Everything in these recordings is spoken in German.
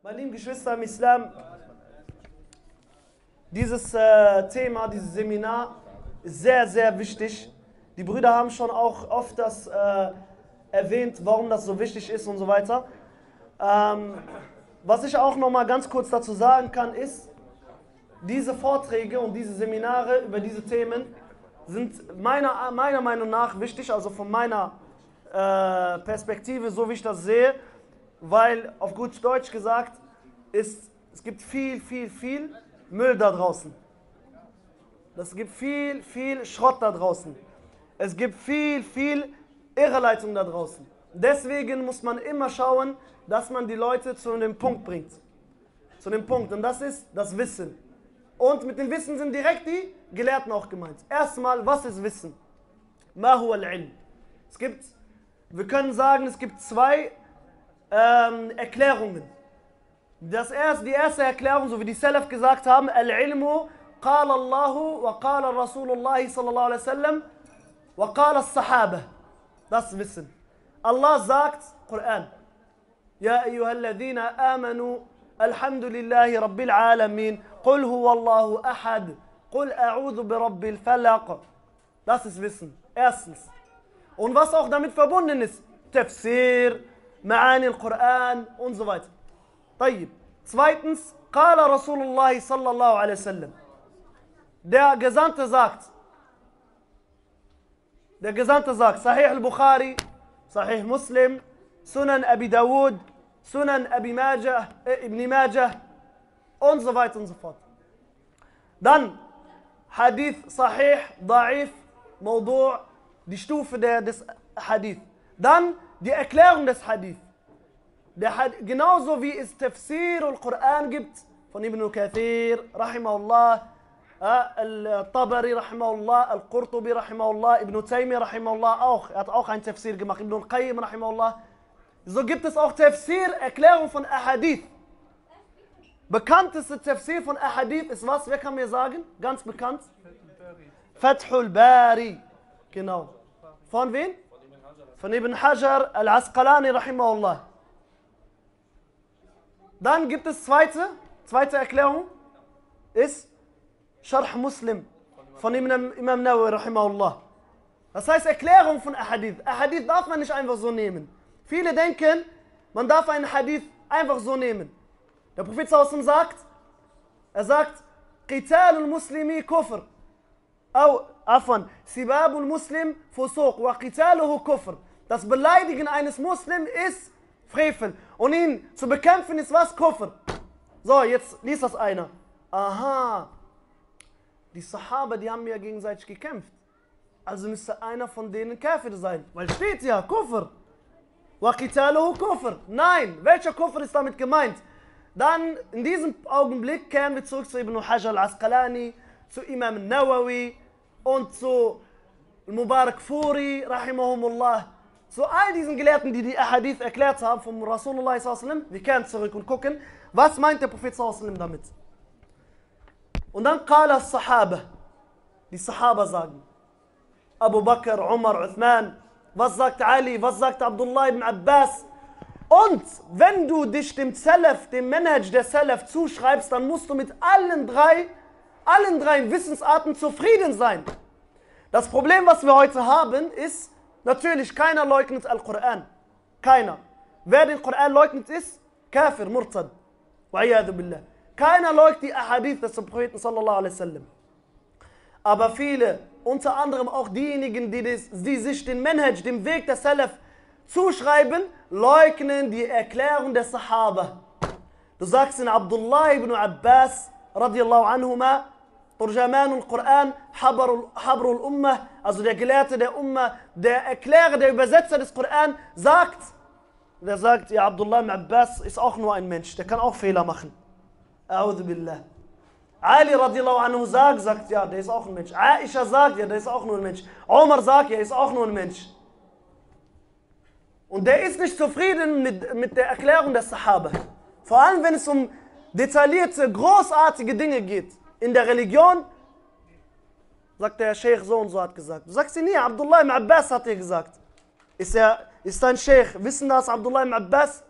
Meine lieben Geschwister im Islam, dieses äh, Thema, dieses Seminar ist sehr, sehr wichtig. Die Brüder haben schon auch oft das äh, erwähnt, warum das so wichtig ist und so weiter. Ähm, was ich auch noch mal ganz kurz dazu sagen kann, ist, diese Vorträge und diese Seminare über diese Themen sind meiner, meiner Meinung nach wichtig, also von meiner äh, Perspektive, so wie ich das sehe, weil auf gut Deutsch gesagt, ist, es gibt viel, viel, viel Müll da draußen. Es gibt viel, viel Schrott da draußen. Es gibt viel, viel Irreleitung da draußen. Deswegen muss man immer schauen, dass man die Leute zu dem Punkt bringt. Zu dem Punkt. Und das ist das Wissen. Und mit dem Wissen sind direkt die Gelehrten auch gemeint. Erstmal, was ist Wissen? Mahu al-ilm. Es gibt, wir können sagen, es gibt zwei Erklärungen. Das erste, die erste Erklärung, so wie die Salaf gesagt haben, Al-Ilmu, قال الله وقال رسول الله صلى الله عليه وسلم وقال الصحابة. Das Wissen. Allah sagt, Koran, يا أيها الذين آمنوا الحمد لله رب العالمين قل هو الله أحد قل أعوذ برب الفلق. Das ist Wissen. Erstens. Und was auch damit verbunden ist, Tafsir, معاني القرآن ونزفات طيب سفايتنس قال رسول الله صلى الله عليه وسلم دا جزانت زاكت دا جزانت زاكت صحيح البخاري صحيح مسلم سنن أبي داود سنن أبي ماجة ابن ماجة ونزفات ونزفات دان حديث صحيح ضعيف موضوع دشتوف ده حديث دان die Erklärung des Hadith. Der Had genauso wie es Tafsir al-Quran gibt von Ibn Kathir, rahimahullah, äh, Al-Tabari, rahimahullah, Al-Qurtubi, rahimahullah, Ibn Taymi, rahimahullah, auch. Er hat auch ein Tafsir gemacht, Ibn al-Qayyim, rahimahullah. So gibt es auch Tafsir, Erklärung von Ahadith. Bekannteste Tafsir von Ahadith ist was? Wer kann mir sagen? Ganz bekannt? Fathul Bari. Genau. Von wem? von Ibn Hajar al-Asqalani rahimahullah. Dann gibt es zweite, zweite Erklärung, ist Sharh Muslim von Imam, Imam Nawawi rahimahullah. Das heißt Erklärung von Ahadith. Ahadith darf man nicht einfach so nehmen. Viele denken, man darf einen Hadith einfach so nehmen. Der Prophet Sassam sagt, er sagt, قتال المسلم كفر أو عفوا سباب المسلم فسوق وقتاله كفر Das Beleidigen eines Muslims ist Frevel. Und ihn zu bekämpfen ist was? Kuffer. So, jetzt liest das einer. Aha. Die Sahaba, die haben ja gegenseitig gekämpft. Also müsste einer von denen Käfer sein. Weil steht ja, Kuffer. Wakitaluhu Kuffer. Nein, welcher Kuffer ist damit gemeint? Dann, in diesem Augenblick kehren wir zurück zu Ibn Hajar al-Asqalani, zu Imam Nawawi und zu Mubarak Furi, rahimahumullah zu all diesen Gelehrten, die die Ahadith erklärt haben vom Rasulullah sallam, wir kehren zurück und gucken, was meint der Prophet sallam damit? Und dann Qala Sahaba. Die Sahaba sagen, Abu Bakr, Umar, Uthman, was sagt Ali, was sagt Abdullah ibn Abbas? Und wenn du dich dem Salaf, dem Manager der Salaf zuschreibst, dann musst du mit allen drei, allen drei Wissensarten zufrieden sein. Das Problem, was wir heute haben, ist, Natürlich, keiner leugnet Al-Quran. Keiner. Wer den Koran leugnet, ist Kafir, Murtad. billah. Keiner leugnet die Ahadith des Propheten sallallahu alaihi wasallam. Aber viele, unter anderem auch diejenigen, die, des, die sich den Manhaj, dem Weg der Salaf zuschreiben, leugnen die Erklärung der Sahaba. Du sagst in Abdullah ibn Abbas, radiallahu anhuma, Turjamanul Quran, Habrul Ummah, also der Gelehrte der Ummah, der Erklärer, der Übersetzer des Quran, sagt, der sagt, ja, Abdullah ibn Abbas ist auch nur ein Mensch, der kann auch Fehler machen. A'udhu billah. Ali radiallahu anhu sagt, sagt, ja, der ist auch ein Mensch. Aisha sagt, ja, der ist auch nur ein Mensch. Omar sagt, ja, ist auch nur ein Mensch. Und der ist nicht zufrieden mit, mit der Erklärung der Sahaba. Vor allem, wenn es um detaillierte, großartige Dinge geht in der Religion, sagt der Sheikh so und so hat gesagt. Du sagst ihn nie, Abdullah im Abbas hat dir gesagt. Ist er, ist ein Sheikh, wissen das Abdullah im Abbas?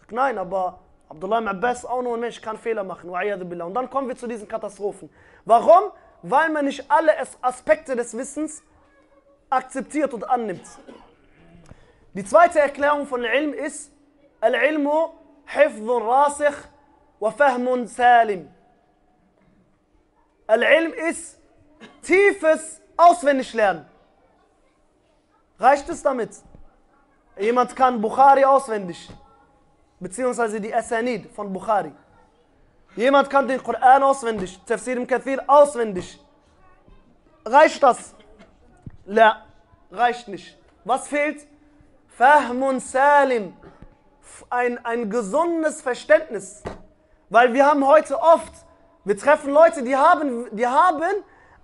Sag, nein, aber Abdullah im Abbas auch nur ein Mensch, kann Fehler machen. Und dann kommen wir zu diesen Katastrophen. Warum? Weil man nicht alle Aspekte des Wissens akzeptiert und annimmt. Die zweite Erklärung von Ilm ist, Al-Ilmu Hifdun Rasikh wa Fahmun Salim. Al-Ilm ist tiefes Auswendiglernen. Reicht es damit? Jemand kann Bukhari auswendig, beziehungsweise die Asanid von Bukhari. Jemand kann den Koran auswendig, Tafsir im Kathir auswendig. Reicht das? La, reicht nicht. Was fehlt? Fahmun Salim. Ein, ein gesundes Verständnis. Weil wir haben heute oft wir treffen Leute, die haben, die haben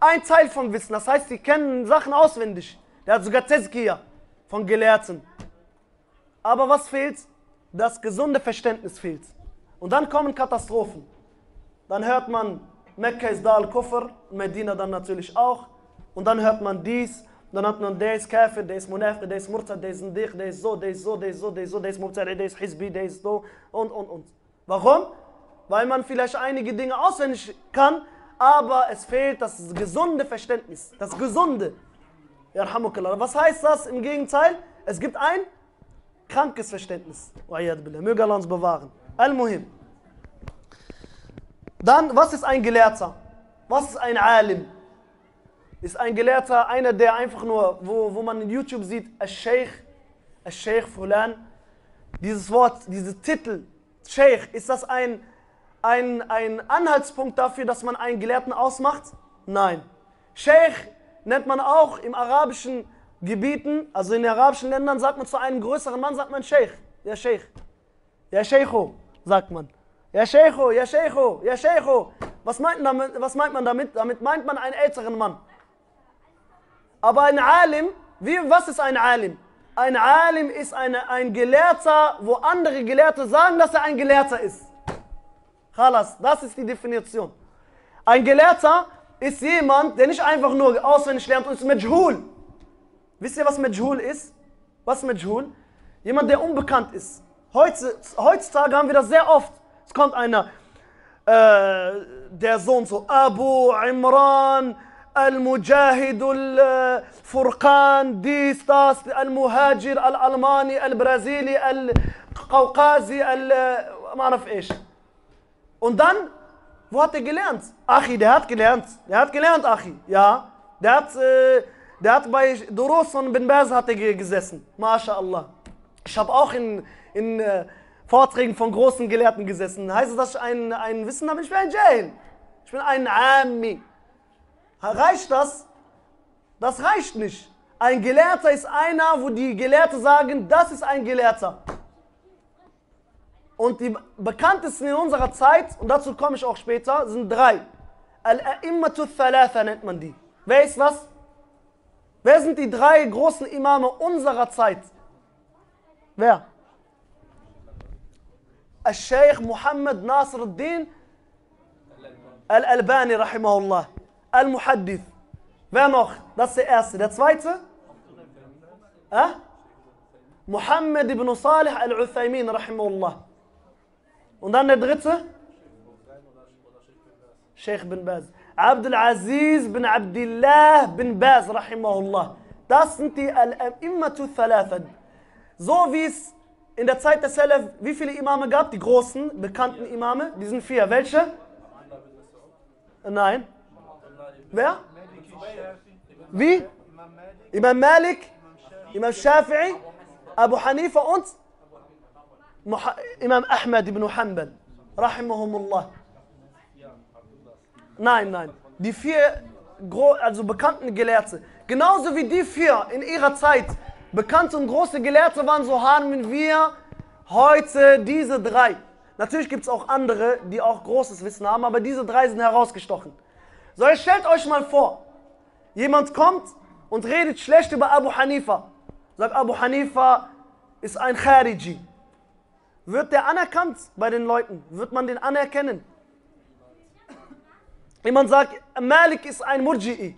ein Teil vom Wissen. Das heißt, die kennen Sachen auswendig. Der hat sogar Tezkiya von Gelehrten. Aber was fehlt? Das gesunde Verständnis fehlt. Und dann kommen Katastrophen. Dann hört man, Mekka ist da al-Kufr, Medina dann natürlich auch. Und dann hört man dies, dann hat man, der ist Kafir, der ist Munafiq, der ist Murtad, der ist Ndich, der ist so, der ist so, der ist so, der ist so, der ist Murtad, der ist Hizbi, der ist so und, und, und. Warum? weil man vielleicht einige Dinge auswendig kann, aber es fehlt das gesunde Verständnis, das gesunde. Was heißt das im Gegenteil? Es gibt ein krankes Verständnis. Möge Allah uns bewahren. Al-Muhim. Dann, was ist ein Gelehrter? Was ist ein Alim? Ist ein Gelehrter einer, der einfach nur, wo, wo man in YouTube sieht, Al-Sheikh, Al-Sheikh Fulan. Dieses Wort, dieser Titel, Sheikh, ist das ein ein, ein Anhaltspunkt dafür, dass man einen Gelehrten ausmacht? Nein. Sheikh nennt man auch im arabischen Gebieten, also in den arabischen Ländern sagt man zu einem größeren Mann, sagt man Sheikh. Ja, Sheikh. Ja, Sheikho, sagt man. Ja, Sheikho, ja, Sheikho, ja, Sheikho. Was meint, damit, was meint man damit? Damit meint man einen älteren Mann. Aber ein Alim, wie, was ist ein Alim? Ein Alim ist eine, ein Gelehrter, wo andere Gelehrte sagen, dass er ein Gelehrter ist. Halas, das ist die Definition. Ein Gelehrter ist jemand, der nicht einfach nur auswendig lernt und ist Majhul. Wisst ihr, was Majhul ist? Was Majhul? Jemand, der unbekannt ist. Heutzutage haben wir das sehr oft. Es kommt einer, äh, der so und so, Abu Imran, Al-Mujahid, Al-Furqan, dies, das, Al-Muhajir, Al-Almani, Al-Brasili, Al-Kaukasi, Al-Maraf, äh, ich. Und dann, wo hat er gelernt? Achi, der hat gelernt. Der hat gelernt, Achi. Ja, der hat, äh, der hat bei Doros und Ben Baz hat er gesessen. MashaAllah. Ich habe auch in, in äh, Vorträgen von großen Gelehrten gesessen. Heißt das, dass ich ein, ein Wissen habe? Ich bin ein Jail. Ich bin ein Ami. Reicht das? Das reicht nicht. Ein Gelehrter ist einer, wo die Gelehrten sagen, das ist ein Gelehrter. Und die bekanntesten in unserer Zeit, und dazu komme ich auch später, sind drei. al aimmatu Thalatha nennt man die. Wer ist das? Wer sind die drei großen Imame unserer Zeit? Wer? Al-Sheikh Muhammad Nasr al-Din Al-Albani, rahimahullah. Al-Muhaddith. Wer noch? Das ist der erste. Der zweite? Äh? Muhammad ibn Salih al-Uthaymin, rahimahullah. Und dann der dritte? Sheikh bin Baz. Abdul Aziz bin Abdullah bin Baz, rahimahullah. Das sind die Al-Immatu Thalathan. So wie es in der Zeit der Salaf, wie viele Imame gab? Die großen, bekannten Imame, die sind vier. Welche? Nein. Wer? Wie? Imam Malik, Imam Shafi'i, Abu Hanifa und Imam Ahmad ibn Hanbal, rahimahumullah. Nein, nein. Die vier also bekannten Gelehrte. Genauso wie die vier in ihrer Zeit bekannte und große Gelehrte waren, so haben wir heute diese drei. Natürlich gibt es auch andere, die auch großes Wissen haben, aber diese drei sind herausgestochen. So, jetzt stellt euch mal vor, jemand kommt und redet schlecht über Abu Hanifa. Sagt, Abu Hanifa ist ein Khariji. Wird der anerkannt bei den Leuten? Wird man den anerkennen? Jemand sagt, Malik ist ein Murji'i.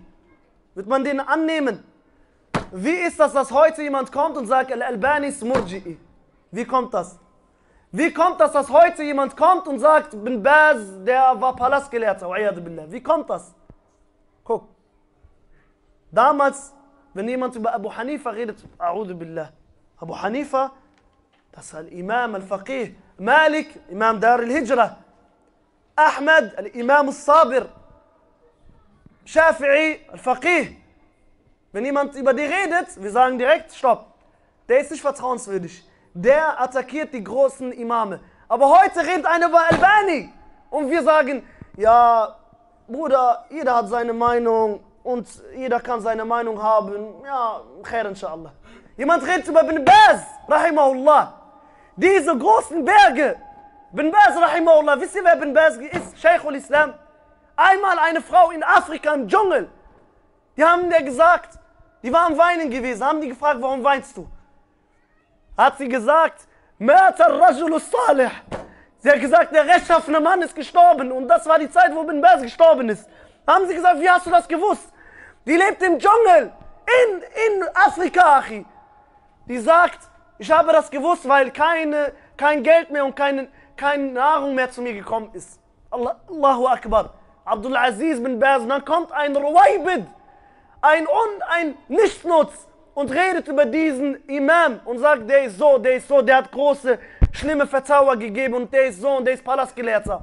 Wird man den annehmen? Wie ist das, dass heute jemand kommt und sagt, Al-Albani ist Murji'i? Wie kommt das? Wie kommt das, dass heute jemand kommt und sagt, Bin Baz, der war Palastgelehrter, wie kommt das? Guck, damals, wenn jemand über Abu Hanifa redet, A'udhu Billah, Abu Hanifa dass Al-Imam Al-Faqih, Malik, Imam Dar Al-Hijra, Ahmed, imam Al-Sabir, Shafi'i, Al-Faqih. Wenn jemand über die redet, wir sagen direkt, stopp. Der ist nicht vertrauenswürdig. Der attackiert die großen Imame. Aber heute redet einer über Albani. Und wir sagen, ja, Bruder, jeder hat seine Meinung und jeder kann seine Meinung haben. Ja, khair inshallah. Jemand redet über Ibn Baz, rahimahullah diese großen Berge. Bin Baz, Rahimahullah, wisst ihr, wer Bin Baz ist? Sheikh al Islam. Einmal eine Frau in Afrika im Dschungel. Die haben der gesagt, die war am Weinen gewesen, haben die gefragt, warum weinst du? Hat sie gesagt, Rajul salih. Sie hat gesagt, der rechtschaffene Mann ist gestorben. Und das war die Zeit, wo Bin Baz gestorben ist. Haben sie gesagt, wie hast du das gewusst? Die lebt im Dschungel, in, in Afrika, Achi. Die sagt, ich habe das gewusst, weil keine, kein Geld mehr und keine, keine Nahrung mehr zu mir gekommen ist. Allah, Allahu Akbar. Abdul Aziz bin Baz. Und dann kommt ein Ruwaybid, ein Un, ein Nichtnutz und redet über diesen Imam und sagt, der ist so, der ist so, der hat große, schlimme Verzauber gegeben und der ist so und der ist Palastgelehrter.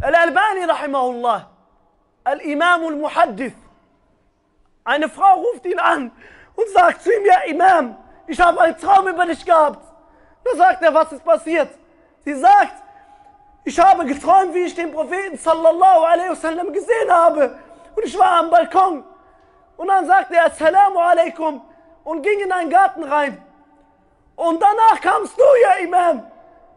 Al-Albani, rahimahullah, Al-Imam al-Muhaddith. Eine Frau ruft ihn an und sagt zu ihm, ja Imam, ich habe einen Traum über dich gehabt. Da sagt er, was ist passiert? Sie sagt, ich habe geträumt, wie ich den Propheten sallallahu alaihi wasallam gesehen habe. Und ich war am Balkon. Und dann sagte er, Assalamu alaikum. Und ging in einen Garten rein. Und danach kamst du, ja Imam.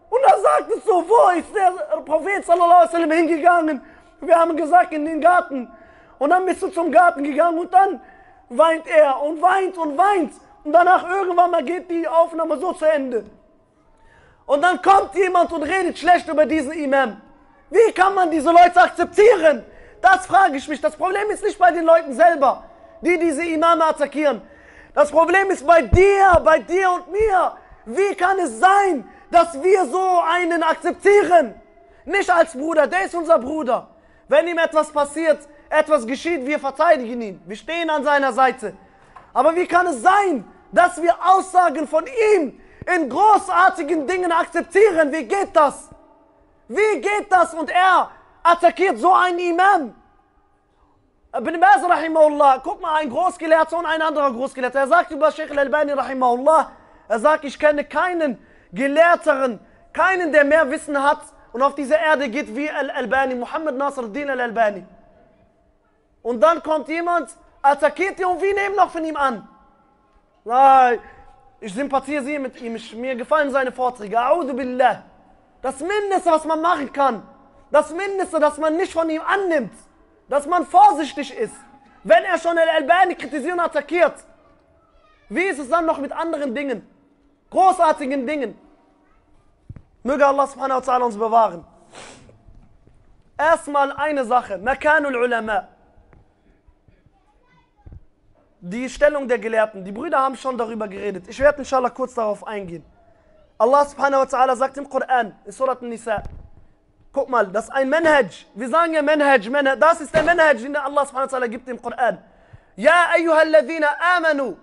Und dann sagtest du, wo ist der Prophet sallallahu alaihi wasallam hingegangen? Wir haben gesagt, in den Garten. Und dann bist du zum Garten gegangen und dann weint er und weint und weint. Und danach irgendwann mal geht die Aufnahme so zu Ende. Und dann kommt jemand und redet schlecht über diesen Imam. Wie kann man diese Leute akzeptieren? Das frage ich mich. Das Problem ist nicht bei den Leuten selber, die diese Imame attackieren. Das Problem ist bei dir, bei dir und mir. Wie kann es sein, dass wir so einen akzeptieren? Nicht als Bruder, der ist unser Bruder. Wenn ihm etwas passiert, etwas geschieht, wir verteidigen ihn. Wir stehen an seiner Seite. Aber wie kann es sein, dass wir Aussagen von ihm in großartigen Dingen akzeptieren? Wie geht das? Wie geht das? Und er attackiert so einen Imam. Ibn Baz rahimahullah, guck mal, ein Großgelehrter und ein anderer Großgelehrter. Er sagt über Sheikh al-Albani rahimahullah, er sagt, ich kenne keinen Gelehrteren, keinen, der mehr Wissen hat und auf dieser Erde geht wie al-Albani, Muhammad Nasruddin al-Albani. Und dann kommt jemand attackiert ihn und wir nehmen noch von ihm an. Nein, ich sympathisiere sie mit ihm, ich, mir gefallen seine Vorträge. Audu billah. Das Mindeste, was man machen kann, das Mindeste, dass man nicht von ihm annimmt, dass man vorsichtig ist, wenn er schon Al-Albani kritisiert und attackiert. Wie ist es dann noch mit anderen Dingen, großartigen Dingen? Möge Allah subhanahu wa ta'ala uns bewahren. Erstmal eine Sache, Makanul Ulama die Stellung der Gelehrten. Die Brüder haben schon darüber geredet. Ich werde inshallah kurz darauf eingehen. Allah subhanahu wa ta'ala sagt im Koran, in Surat Nisa, guck mal, das ist ein Manhaj. Wir sagen ja Manhaj, Manhaj. Das ist der Manhaj, den Allah subhanahu wa ta'ala gibt im Koran. Ja, ayyuha alladhina amanu,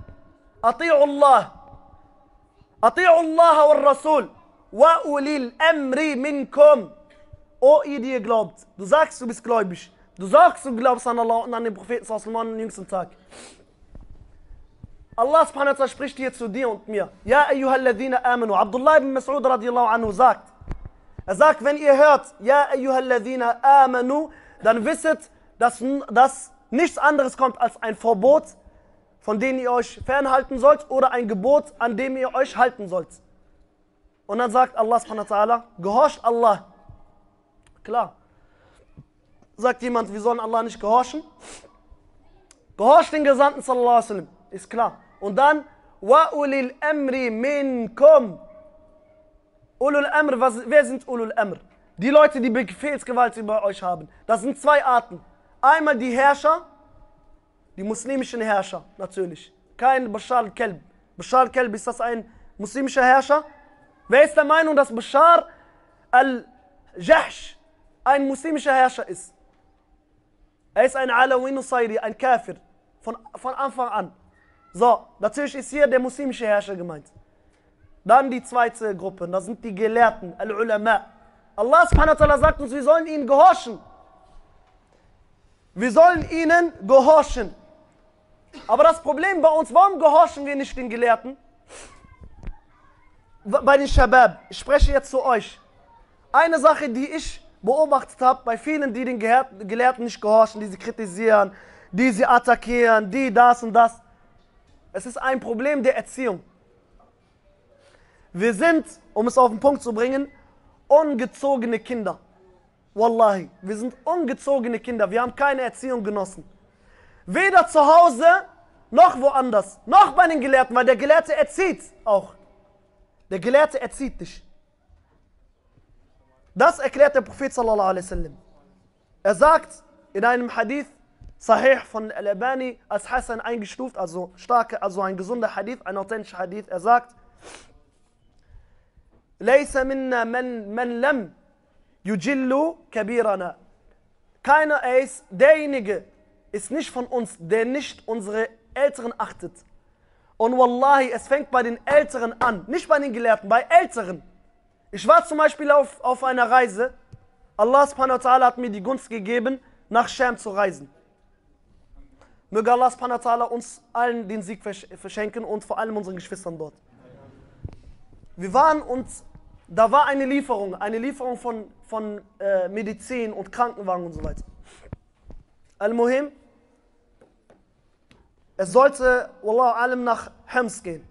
ati'u Allah, ati'u Allah wa Rasul, wa ulil amri minkum. O ihr, die ihr glaubt. Du sagst, du bist gläubig. Du sagst, du glaubst an Allah und an den Propheten, sallallahu an den jüngsten Tag. Allah subhanahu wa ta'ala spricht hier zu dir und mir. Ja, ayyuhalladhina amanu. Abdullah ibn Mas'ud radiallahu anhu sagt, er sagt, wenn ihr hört, ja, ayyuhalladhina amanu, dann wisset, dass, dass nichts anderes kommt als ein Verbot, von dem ihr euch fernhalten sollt, oder ein Gebot, an dem ihr euch halten sollt. Und dann sagt Allah subhanahu wa ta'ala, gehorcht Allah. Klar. Sagt jemand, wir sollen Allah nicht gehorchen? Gehorcht den Gesandten sallallahu alaihi wa sallam. Ist klar. Und dann, wa ulil amri minkum. Ulul amr, was, wer sind ulul amr? Die Leute, die Befehlsgewalt über euch haben. Das sind zwei Arten. Einmal die Herrscher, die muslimischen Herrscher, natürlich. Kein Bashar al-Kelb. Bashar al-Kelb, ist das ein muslimischer Herrscher? Wer ist der Meinung, dass Bashar al-Jahsh ein muslimischer Herrscher ist? Er ist ein Alawin Usairi, ein Kafir, von, von Anfang an. So, natürlich ist hier der muslimische Herrscher gemeint. Dann die zweite Gruppe, das sind die Gelehrten, Al-Ulama. Allah subhanahu wa sagt uns, wir sollen ihnen gehorchen. Wir sollen ihnen gehorchen. Aber das Problem bei uns, warum gehorchen wir nicht den Gelehrten? Bei den Shabab, ich spreche jetzt zu euch. Eine Sache, die ich beobachtet habe, bei vielen, die den Gelehrten nicht gehorchen, die sie kritisieren, die sie attackieren, die das und das. Es ist ein Problem der Erziehung. Wir sind, um es auf den Punkt zu bringen, ungezogene Kinder. Wallahi, wir sind ungezogene Kinder. Wir haben keine Erziehung genossen. Weder zu Hause noch woanders, noch bei den Gelehrten, weil der Gelehrte erzieht auch. Der Gelehrte erzieht dich. Das erklärt der Prophet sallallahu alaihi wasallam. Er sagt in einem Hadith, Sahih von Al-Albani als Hassan eingestuft, also starke, also ein gesunder Hadith, ein authentischer Hadith. Er sagt, لَيْسَ مِنَّا مَنْ, مَنْ لَمْ يُجِلُّ كَبِيرَنَا Keiner ist derjenige, ist nicht von uns, der nicht unsere Älteren achtet. Und wallahi, es fängt bei den Älteren an, nicht bei den Gelehrten, bei Älteren. Ich war zum Beispiel auf, auf einer Reise, Allah subhanahu wa ta'ala hat mir die Gunst gegeben, nach Scham zu reisen. Möge Allah subhanahu uns allen den Sieg verschenken und vor allem unseren Geschwistern dort. Wir waren und da war eine Lieferung, eine Lieferung von, von äh, Medizin und Krankenwagen und so weiter. Al-Muhim, es sollte, Wallahu alam, nach Hems gehen.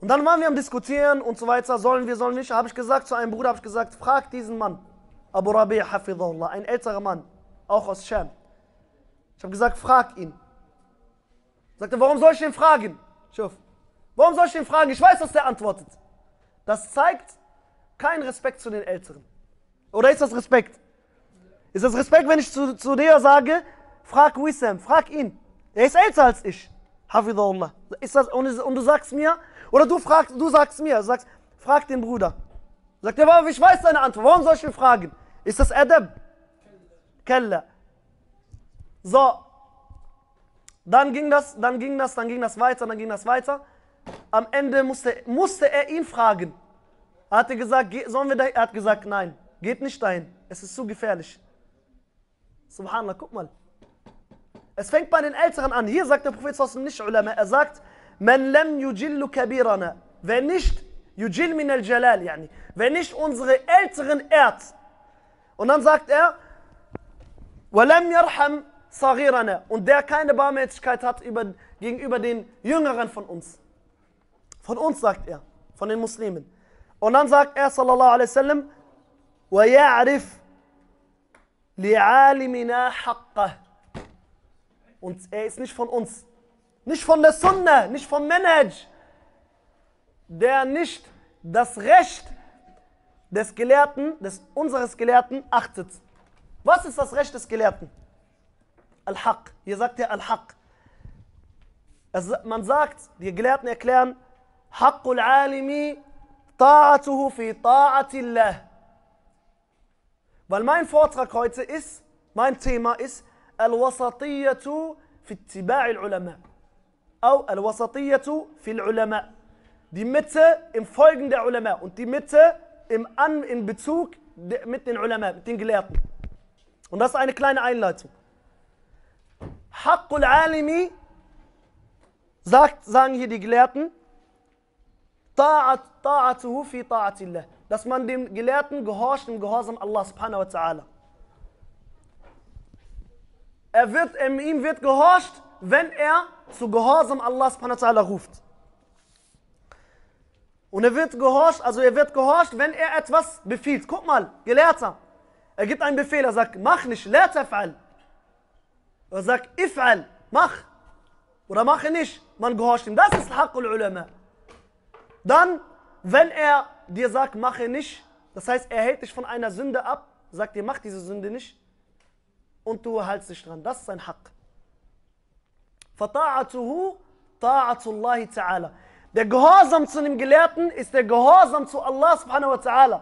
Und dann waren wir am Diskutieren und so weiter, sollen wir, sollen wir nicht. Habe ich gesagt zu einem Bruder, habe ich gesagt, frag diesen Mann, Abu Rabi' Hafidullah, ein älterer Mann, auch aus Sham. Ich habe gesagt, frag ihn. Sagt er, warum soll ich ihn fragen? Schuf. Warum soll ich ihn fragen? Ich weiß, was der antwortet. Das zeigt keinen Respekt zu den Älteren. Oder ist das Respekt? Ist das Respekt, wenn ich zu, zu dir sage, frag Wissam, frag ihn. Er ist älter als ich. Hafidullah. Ist das, und, und, du sagst mir, oder du, fragst, du sagst mir, sagst, frag den Bruder. Sagt er, ich weiß seine Antwort, warum soll ich ihn fragen? Ist das Adab? Kalla. So, dann ging das, dann ging das, dann ging das weiter, dann ging das weiter. Am Ende musste, musste er ihn fragen. Er hatte gesagt, sollen wir da? Er hat gesagt, nein, geht nicht dahin. Es ist zu gefährlich. Subhanallah, guck mal. Es fängt bei den Älteren an. Hier sagt der Prophet Sassim nicht Ulama. Er sagt, Man lam yujillu kabirana. Wer nicht, yujil min al-jalal, yani. Wer nicht unsere Älteren ehrt. Und dann sagt er, ولم يرحم Saghirana. Und der keine Barmherzigkeit hat über, gegenüber den Jüngeren von uns. Von uns sagt er, von den Muslimen. Und dann sagt er, sallallahu alaihi wasallam, وَيَعْرِفْ لِعَالِمِنَا حَقَّهُ Und er ist nicht von uns. Nicht von der Sunna, nicht vom Manage, Der nicht das Recht des Gelehrten, des unseres Gelehrten achtet. Was ist das Recht des Gelehrten? Al-Haq. Hier sagt er Al-Haq. man sagt, die Gelehrten erklären, Haqqul alimi ta'atuhu fi ta'atillah. Weil mein Vortrag heute ist, mein Thema ist Al-Wasatiyatu fi tiba'i al ulama. Au Al-Wasatiyatu fi al ulama. Die Mitte im Folgen der Ulama und die Mitte im An in Bezug mit den Ulama, mit den Gelehrten. Und das ist eine kleine Einleitung. Haqqul alimi, sagen hier die Gelehrten, ta'atuhu fi ta'atillah. Dass man dem Gelehrten gehorcht im Gehorsam Allah subhanahu wa ta'ala. Er wird, ihm wird gehorcht, wenn er zu Gehorsam Allah subhanahu wa ta'ala ruft. Und er wird gehorcht, also er wird gehorcht, wenn er etwas befiehlt. Guck mal, Gelehrter. Er gibt einen Befehl, er sagt, mach nicht, la taf'al. Oder sagt, if'al, mach. Oder mache nicht. Man gehorcht ihm. Das ist Haqqul Ulama. Dann, wenn er dir sagt, mache nicht, das heißt, er hält dich von einer Sünde ab, sagt dir, mach diese Sünde nicht. Und du hältst dich dran. Das ist sein Haqq. فطاعته طاعة الله تعالى. Der Gehorsam zu dem Gelehrten ist der Gehorsam zu Allah subhanahu wa ta'ala.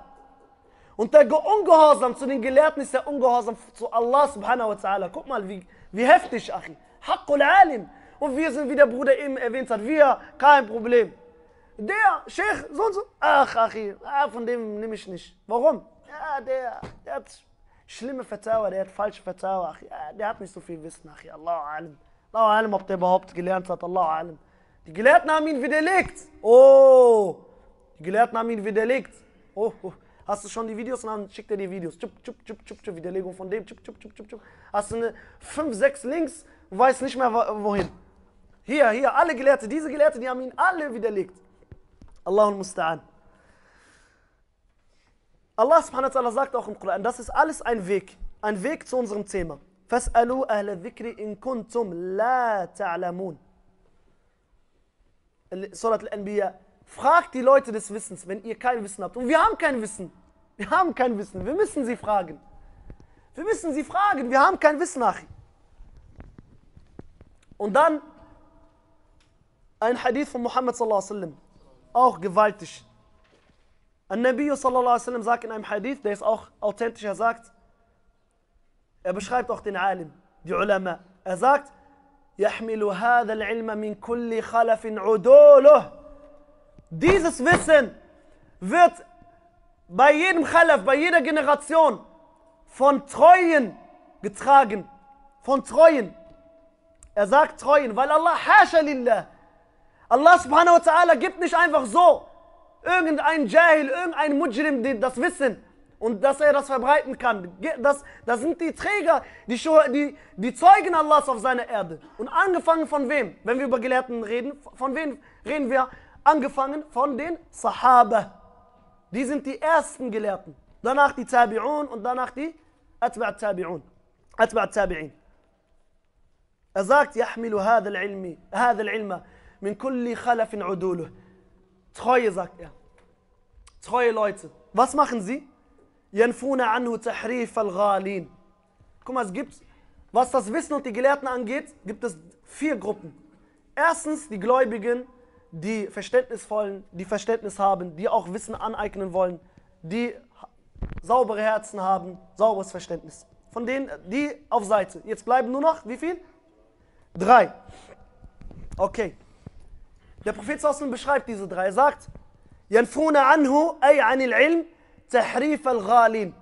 Und der Ungehorsam zu den Gelehrten ist der Ungehorsam zu Allah subhanahu wa ta'ala. Guck mal, wie, wie heftig, Achi. Haqqul Alim. Und wir sind, wie der Bruder eben erwähnt hat, wir, kein Problem. Der, Sheikh, so und so. Ach, Achi, ah, von dem nehme ich nicht. Warum? Ja, der, der hat schlimme Vertauer, der hat falsche Vertauer, Achi. Ja, der hat nicht so viel Wissen, Achi. Allahu Alim. Allahu Alim, ob der überhaupt gelernt hat, Allahu Alim. Die Gelehrten haben ihn widerlegt. Oh, die Gelehrten haben ihn widerlegt. Oh, oh hast du schon die Videos und dann schickt er dir Videos. Chup, chup, chup, chup, chup, Widerlegung von dem, chup, chup, chup, chup, chup. Hast du eine 5, 6 Links, weiß nicht mehr wohin. Hier, hier, alle Gelehrte, diese Gelehrte, die haben ihn alle widerlegt. Allahul Musta'an. Allah subhanahu wa ta'ala sagt auch im Koran, das ist alles ein Weg, ein Weg zu unserem Thema. فَاسْأَلُوا أَهْلَ dhikri in kuntum la ta'lamun. Surat al-Anbiya. Fragt die Leute des Wissens, wenn ihr kein Wissen habt. Und wir haben kein Wissen. Wir haben kein Wissen. Wir müssen sie fragen. Wir müssen sie fragen. Wir haben kein Wissen, Achi. Und dann ein Hadith von Muhammad sallallahu alaihi wasallam. Auch gewaltig. Ein Nabi sallallahu alaihi wasallam sagt in einem Hadith, der ist auch authentisch, er sagt, er beschreibt auch den Alim, die Ulama. Er sagt, يحمل هذا العلم من كل خلف عدوله. Dieses Wissen wird bei jedem Khalaf, bei jeder Generation von Treuen getragen. Von Treuen. Er sagt Treuen, weil Allah, hasha lillah, Allah subhanahu wa ta'ala gibt nicht einfach so irgendein Jahil, irgendein Mujrim die das Wissen und dass er das verbreiten kann. Das, das sind die Träger, die, die, die Zeugen Allahs auf seiner Erde. Und angefangen von wem? Wenn wir über Gelehrten reden, von wem reden wir? Angefangen von den Sahaba. Die sind die ersten Gelehrten. Danach die Tabi'un und danach die Atba' Tabi'un. Atba' Tabi'in. Er sagt, يحمل هذا العلم هذا العلم من كل خلف عدوله. Treue, sagt er. Treue Leute. Was machen sie? ينفون عنه تحريف الغالين. Guck mal, es gibt, was das Wissen und die Gelehrten angeht, gibt es vier Gruppen. Erstens die Gläubigen, die verständnisvollen, die Verständnis haben, die auch Wissen aneignen wollen, die saubere Herzen haben, sauberes Verständnis. Von denen, die auf Seite. Jetzt bleiben nur noch, wie viel? Drei. Okay. Der Prophet Sassan beschreibt diese drei. Er sagt, يَنْفُونَ عَنْهُ أَيْ ilm, tahrif al الْغَالِينَ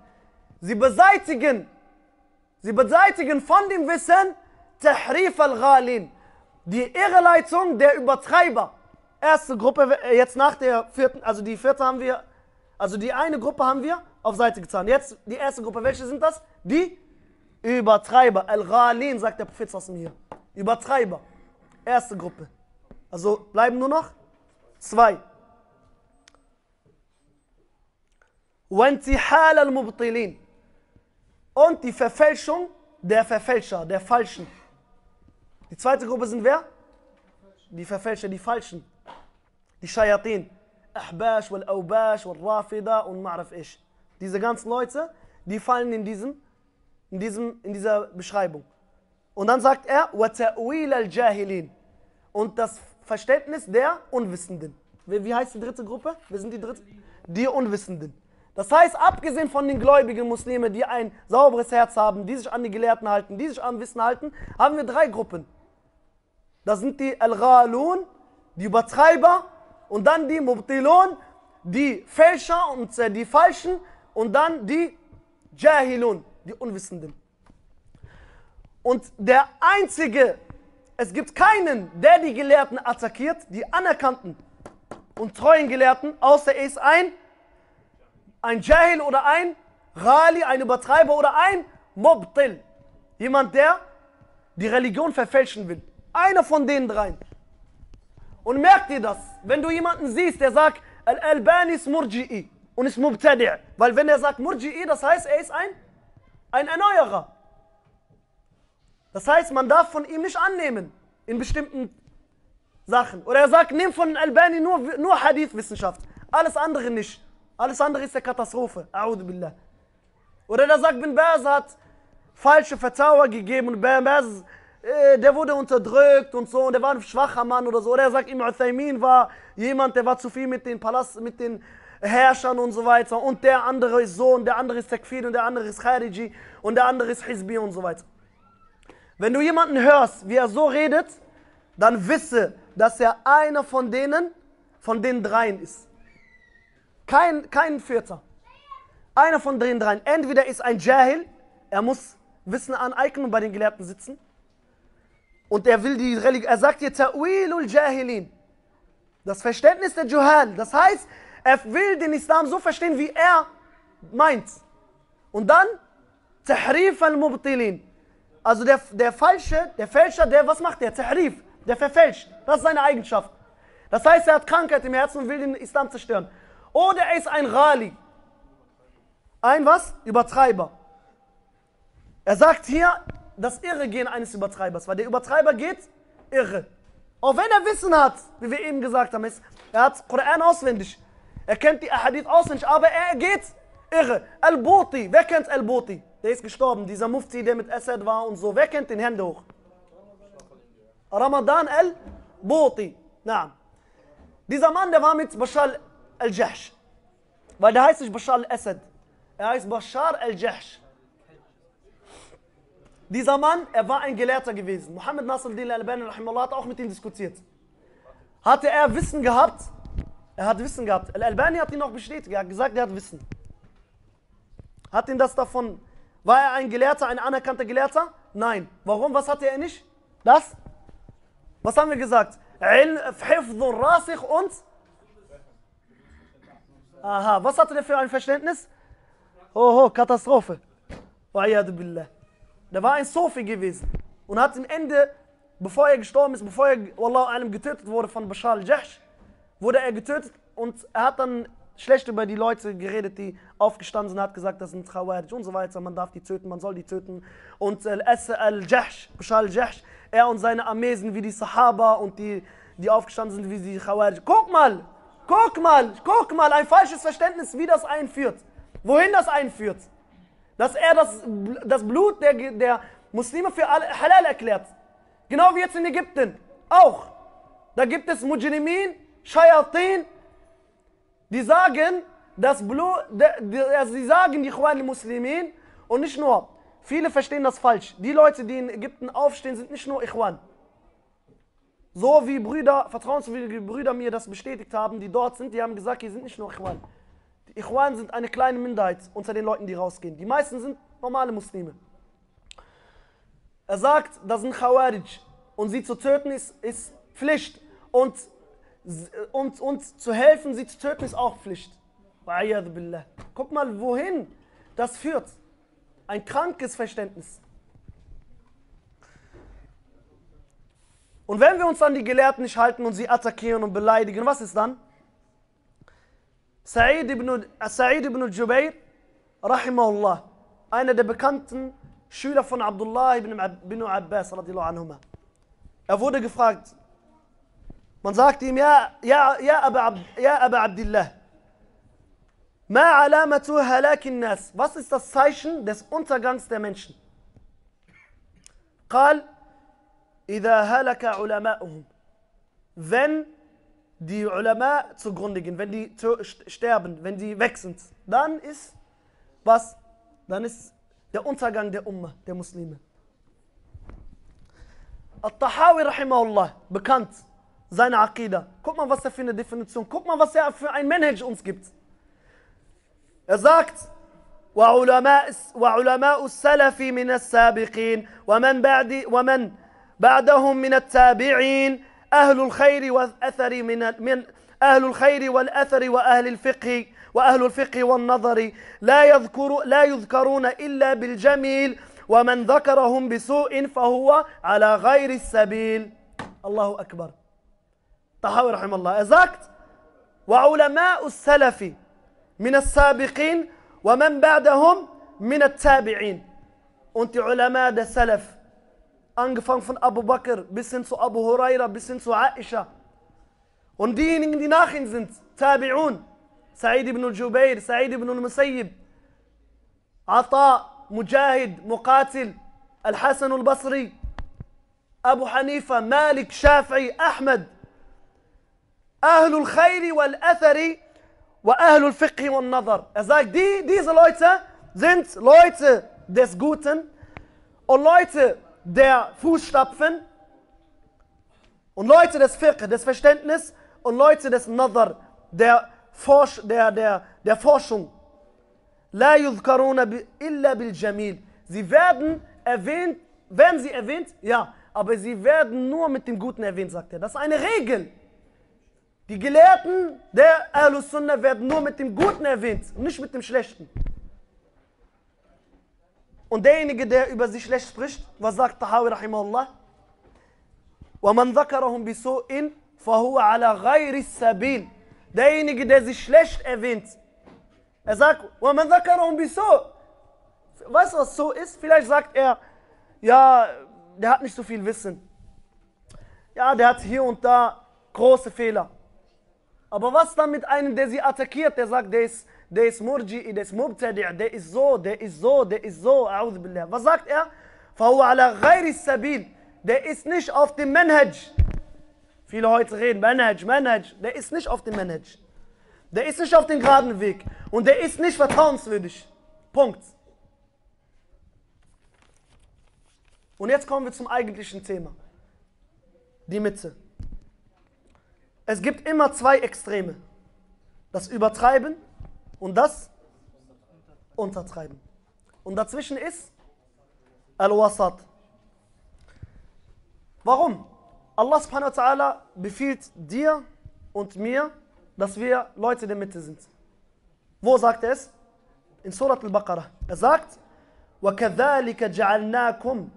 Sie beseitigen, sie beseitigen von dem Wissen تَحْرِيفَ الْغَالِينَ Die Irreleitung der Übertreiber erste Gruppe, äh, jetzt nach der vierten, also die vierte haben wir, also die eine Gruppe haben wir auf Seite gezahlt. Jetzt die erste Gruppe, welche sind das? Die Übertreiber. Al-Ghalin, sagt der Prophet hier. Übertreiber. Erste Gruppe. Also bleiben nur noch zwei. und die Verfälschung der Verfälscher, der Falschen. Die zweite Gruppe sind wer? Die Verfälscher, die Falschen die Shayatin, Ahbash, Wal-Aubash, Wal-Rafida und Ma'raf Ish. Diese ganzen Leute, die fallen in, diesem, in, diesem, in dieser Beschreibung. Und dann sagt er, وَتَأْوِيلَ الْجَاهِلِينَ Und das Verständnis der Unwissenden. Wie heißt die dritte Gruppe? Wir sind die dritte. Die Unwissenden. Das heißt, abgesehen von den gläubigen Muslimen, die ein sauberes Herz haben, die sich an die Gelehrten halten, die sich an Wissen halten, haben wir drei Gruppen. Das sind die Al-Ghalun, die Übertreiber und dann die Mubtilun, die Fälscher und äh, die Falschen und dann die Jahilun, die Unwissenden. Und der einzige, es gibt keinen, der die Gelehrten attackiert, die anerkannten und treuen Gelehrten, außer er ist ein, ein Jahil oder ein Rali, ein Übertreiber oder ein Mubtil. Jemand, der die Religion verfälschen will. Einer von den dreien. Und merk dir das, wenn du jemanden siehst, der sagt, Al-Albani ist Murji'i und ist Mubtadi'. Weil wenn er sagt Murji'i, das heißt, er ist ein, ein Erneuerer. Das heißt, man darf von ihm nicht annehmen in bestimmten Sachen. Oder er sagt, nimm von Albani nur, nur Hadith-Wissenschaft. Alles andere nicht. Alles andere ist eine Katastrophe. A'udhu billah. Oder er sagt, Bin Baz hat falsche Vertrauer gegeben und Bin Baz äh, der wurde unterdrückt und so und der war ein schwacher Mann oder so. Oder er sagt, Ibn Uthaymin war jemand, der war zu viel mit den Palast, mit den Herrschern und so weiter. Und der andere ist so und der andere ist Takfir und der andere ist Khariji und der andere ist Hizbi und so weiter. Wenn du jemanden hörst, wie er so redet, dann wisse, dass er einer von denen, von den dreien ist. Kein, kein Vierter. Einer von den dreien. Entweder ist ein Jahil, er muss Wissen aneignen und bei den Gelehrten sitzen. Und er will die Religion, er sagt jetzt Ta'wilul Jahilin. Das Verständnis der Juhal. Das heißt, er will den Islam so verstehen, wie er meint. Und dann Tahrif al-Mubtilin. Also der, der Falsche, der Fälscher, der, was macht der? Tahrif, der verfälscht. Das ist seine Eigenschaft. Das heißt, er hat Krankheit im Herzen und will den Islam zerstören. Oder er ist ein Rali. Ein was? Übertreiber. Er sagt hier, das Irregehen eines Übertreibers, weil der Übertreiber geht irre. Auch wenn er Wissen hat, wie wir eben gesagt haben, ist, er hat Koran auswendig, er kennt die Ahadith auswendig, aber er geht irre. Al-Boti, wer kennt Al-Boti? Der ist gestorben, dieser Mufti, der mit Assad war und so. Wer kennt den Hände hoch? Ramadan Al-Boti. Na. Dieser Mann, der war mit Bashar Al-Jahsh. Weil der heißt nicht Bashar Al-Assad. Er heißt Bashar Al-Jahsh. Dieser Mann, er war ein Gelehrter gewesen. Muhammad Nasr al-Din al-Albani hat auch mit ihm diskutiert. Hatte er Wissen gehabt? Er hat Wissen gehabt. Al-Albani hat ihn auch bestätigt. Er hat gesagt, er hat Wissen. Hat ihn das davon... War er ein Gelehrter, ein anerkannter Gelehrter? Nein. Warum? Was hatte er nicht? Das? Was haben wir gesagt? Rasich und... Aha, was hatte der für ein Verständnis? Oh, Oho, Katastrophe. Wa billah. Der war ein Sofi gewesen und hat am Ende, bevor er gestorben ist, bevor er Wallahu alam, getötet wurde von Bashar al-Jahsh, wurde er getötet und er hat dann schlecht über die Leute geredet, die aufgestanden sind, hat gesagt, das sind Khawarij und so weiter, man darf die töten, man soll die töten. Und al-Jahsh, Bashar al-Jahsh, er und seine Armee sind wie die Sahaba und die, die aufgestanden sind wie die Khawarij. Guck mal, guck mal, guck mal, ein falsches Verständnis, wie das einführt, wohin das einführt dass er das, das Blut der, der Muslime für halal erklärt. Genau wie jetzt in Ägypten. Auch. Da gibt es Mujrimin, Shayatin, die sagen, das Blut, also sie sagen die Ikhwan Muslimin und nicht nur. Viele verstehen das falsch. Die Leute, die in Ägypten aufstehen, sind nicht nur Ikhwan. So wie Brüder, vertrauenswürdige Brüder mir das bestätigt haben, die dort sind, die haben gesagt, die sind nicht nur Ikhwan. Die Ikhwan sind eine kleine Minderheit unter den Leuten, die rausgehen. Die meisten sind normale Muslime. Er sagt, das sind Khawarij. Und sie zu töten ist, ist Pflicht. Und uns, uns zu helfen, sie zu töten, ist auch Pflicht. Guck mal, wohin das führt. Ein krankes Verständnis. Und wenn wir uns an die Gelehrten nicht halten und sie attackieren und beleidigen, was ist dann? سعيد بن سعيد بن الجبير رحمه الله einer der bekannten Schüler von Abdullah ibn, ibn Abbas radiallahu anhuma. Er wurde gefragt, man sagt ihm, ja, ja, ja, Aba, ja, Aba Abdillah, Ma alamatu halakin nas. Was ist das Zeichen des Untergangs der Menschen? قال إذا هلك علماؤهم. Wenn die Ulama zugrunde gehen, wenn die sterben, wenn die weg sind, dann ist was? Dann ist der Untergang der Ummah, der Muslime. Al-Tahawi rahimahullah, bekannt, seine Aqidah. Guck mal, was er für eine Definition, guck mal, was er für ein Manhaj uns gibt. Er sagt, وعلماء وعلماء السلف من السابقين ومن بعد ومن بعدهم من التابعين أهل الخير والأثر من من أهل الخير والأثر وأهل الفقه وأهل الفقه والنظر لا يذكر لا يذكرون إلا بالجميل ومن ذكرهم بسوء فهو على غير السبيل الله أكبر طحاوي رحمه الله أزاكت وعلماء السلف من السابقين ومن بعدهم من التابعين أنت علماء السلف سلف Angefangen von Abu Bakr bis hin zu Abu Huraira, bis hin zu Aisha. Und diejenigen, die nach ihm sind, Tabi'un, Sa'id ibn al-Jubair, Sa'id ibn al-Musayyib, Ata, Mujahid, Muqatil, Al-Hasan al-Basri, أبو حنيفة مالك شافعي أحمد أهل الخير والأثر وأهل الفقه والنظر Er sagt, die, diese Leute sind Leute des Guten und Leute der Fußstapfen und Leute des Fiqh, des Verständnisses und Leute des Nadar, der, Forsch, der, der, der Forschung. La yuzkaruna illa bil jamil. Sie werden erwähnt, werden sie erwähnt? Ja, aber sie werden nur mit dem Guten erwähnt, sagt er. Das ist eine Regel. Die Gelehrten der Ahlus Sunnah werden nur mit dem Guten erwähnt nicht mit dem Schlechten. Und derjenige, der über sie schlecht spricht, was sagt Tahawi rahimahullah? وَمَنْ ذَكَرَهُمْ بِسُوءٍ فَهُوَ عَلَى غَيْرِ السَّبِيلِ Derjenige, der sie schlecht erwähnt. Er sagt, وَمَنْ ذَكَرَهُمْ بِسُوءٍ Weißt du, was so ist? Vielleicht sagt er, ja, der hat nicht so viel Wissen. Ja, der hat hier und da große Fehler. Aber was dann mit einem, der sie attackiert, der sagt, der ist der ist Murji, der ist Mubtadi', der ist so, der ist so, der ist so, A'udhu Was sagt er? Der ist nicht auf dem Manhaj. Viele heute reden, Manhaj, Manhaj. Der ist nicht auf dem Manhaj. Der ist nicht auf dem geraden Weg. Und der ist nicht vertrauenswürdig. Punkt. Und jetzt kommen wir zum eigentlichen Thema. Die Mitte. Es gibt immer zwei Extreme. Das Übertreiben und das Untertreiben. Und dazwischen ist Al-Wasat. Warum? Allah subhanahu wa ta'ala befiehlt dir und mir, dass wir Leute der Mitte sind. Wo sagt er es? In Surat al-Baqarah. Er sagt, وَكَذَلِكَ جَعَلْنَاكُمْ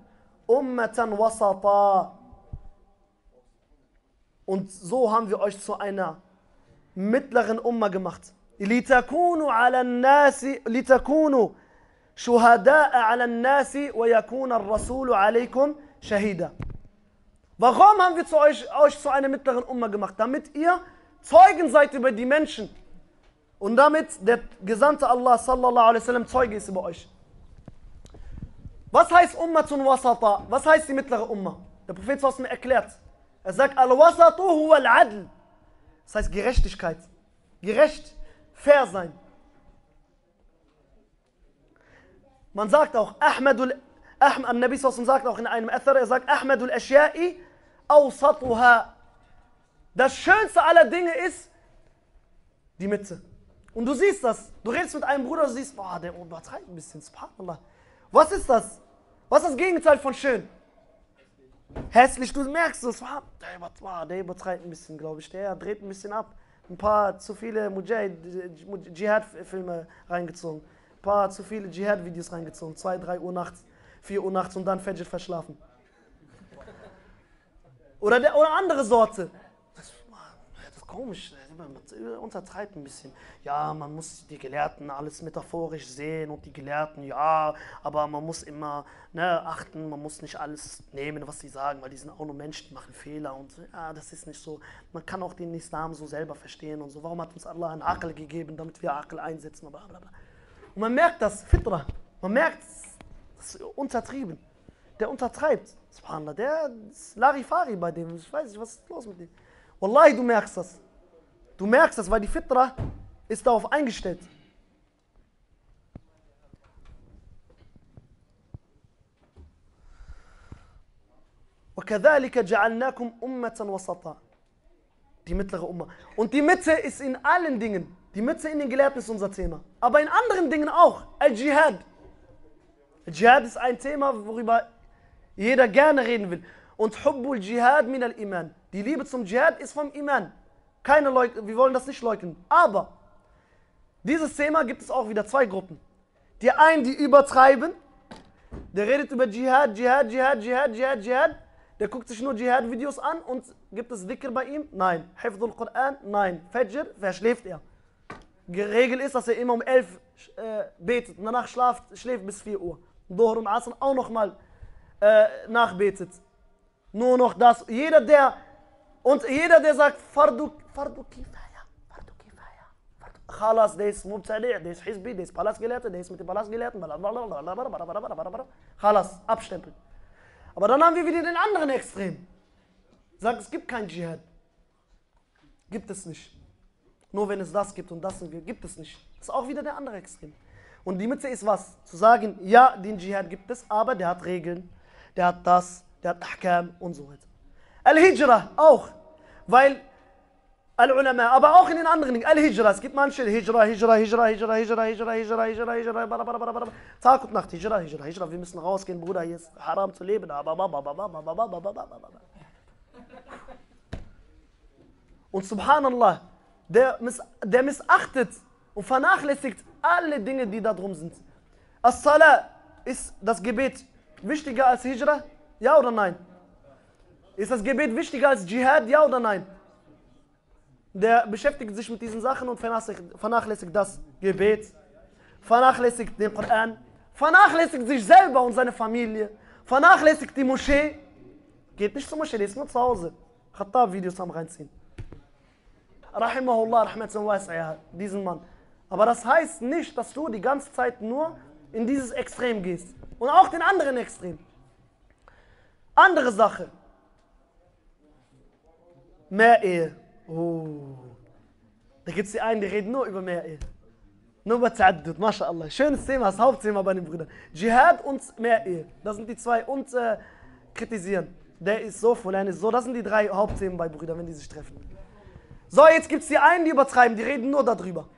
أُمَّةً وَسَطًا Und so haben wir euch zu einer mittleren Umma gemacht. لتكونوا على الناس لتكونوا شهداء على الناس ويكون الرسول عليكم شهيدا Warum haben wir zu euch, euch zu einer mittleren Umma gemacht? Damit ihr Zeugen seid über die Menschen. Und damit der Gesandte Allah sallallahu alaihi wasallam Zeuge ist über euch. Was heißt zum Wasata? Was heißt die mittlere Umma? Der Prophet hat es mir erklärt. Er sagt, Al-Wasatu huwa al-Adl. Das heißt Gerechtigkeit. Gerecht fair sein. Man sagt auch, Ahmadul, Ahm, am Nabi Sassam sagt auch in einem Äther, er sagt, Ahmadul Ashya'i awsatuha. Das Schönste aller Dinge ist die Mitte. Und du siehst das. Du redest mit einem Bruder, du siehst, boah, der übertreibt ein bisschen, subhanallah. Was ist das? Was ist das Gegenteil von schön? Hässlich, du merkst es, boah, der übertreibt ein bisschen, glaube ich. Der dreht ein bisschen ab ein paar zu viele Mujahid, Dschihad-Filme reingezogen, ein paar zu viele jihad videos reingezogen, 2, 3 Uhr nachts, 4 Uhr nachts und dann Fajr verschlafen. Oder, der, oder andere Sorte. Das, das ist komisch, untertreibt ein bisschen. Ja, man muss die Gelehrten alles metaphorisch sehen und die Gelehrten, ja, aber man muss immer ne, achten, man muss nicht alles nehmen, was sie sagen, weil die sind auch nur Menschen, die machen Fehler und ja, das ist nicht so. Man kann auch den Islam so selber verstehen und so. Warum hat uns Allah einen Akel gegeben, damit wir Akel einsetzen? Bla, bla, bla. Und man merkt das, Fitra, man merkt das ist untertrieben. Der untertreibt. Subhanallah, der ist Larifari bei dem. Ich weiß nicht, was ist los mit dem. Wallahi, du merkst das. Du merkst das, weil die Fitra ist darauf eingestellt. وكذلك die mittlere Umma. Und die Mitte ist in allen Dingen, die Mitte in den Gelehrten ist unser Thema. Aber in anderen Dingen auch. al jihad Al-Jihad ist ein Thema, worüber jeder gerne reden will. Und Hubbul jihad min al-Iman. Die Liebe zum Jihad ist vom Iman. Keine Leug wir wollen das nicht leugnen. Aber dieses Thema gibt es auch wieder zwei Gruppen. Die einen, die übertreiben, der redet über Dschihad, Dschihad, Dschihad, Dschihad, Dschihad, Dschihad. Der guckt sich nur Dschihad-Videos an und gibt es Dhikr bei ihm? Nein. Hifdul Quran? Nein. Fajr? Wer schläft er. Die Regel ist, dass er immer um 11 äh, betet und danach schlaft, schläft bis 4 Uhr. Dohr und Asr auch nochmal äh, nachbetet. Nur noch das. Jeder, der und jeder, der sagt, Fardu, Fardu Kifaya, Fardu Kifaya, Fardu Khalas, der ist Mubtadi, der ist Hizbi, der ist Palastgelehrter, der ist mit den Palastgelehrten, Khalas, abstempeln. Aber dann haben wir wieder den anderen Extrem. Sagt, es gibt kein Dschihad. Gibt es nicht. Nur wenn es das gibt und das und wir, gibt es nicht. Das ist auch wieder der andere Extrem. Und die Mütze ist was? Zu sagen, ja, den Dschihad gibt es, aber der hat Regeln, der hat das, der hat Ahkam und so weiter. Al-Hijra auch, weil Al-Ulama, aber auch in den anderen Dingen. Al-Hijra, es gibt manche Hijra, Hijra, Hijra, Hijra, Hijra, Hijra, Hijra, Hijra, Hijra, Hijra, Tag und Nacht, Hijra, Hijra, Hijra, wir müssen rausgehen, Bruder, hier ist haram zu leben. Und subhanallah, der, miss, der missachtet und vernachlässigt alle Dinge, die da drum sind. As-Salah ist das Gebet wichtiger als Hijra? Ja oder nein? Ist das Gebet wichtiger als Dschihad, ja oder nein? Der beschäftigt sich mit diesen Sachen und vernachlässigt, das Gebet, vernachlässigt den Koran, vernachlässigt sich selber und seine Familie, vernachlässigt die Moschee. Geht nicht zur Moschee, der ist nur zu Hause. Khattab-Videos am reinziehen. Rahimahullah, Rahmatullah, diesen Mann. Aber das heißt nicht, dass du die ganze Zeit nur in dieses Extrem gehst. Und auch den anderen Extrem. Andere Sache. Mehr Ehe. Oh. Da gibt es die einen, die reden nur über mehr Ehe. Nur über Ta'addud, mashallah. Schönes Thema, das Hauptthema bei den Brüdern. Dschihad und mehr Ehe. Das sind die zwei. Und äh, kritisieren. Der ist so, Fulan ist so. Das sind die drei Hauptthemen bei Brüdern, wenn die sich treffen. So, jetzt gibt es die einen, die übertreiben. Die reden nur darüber.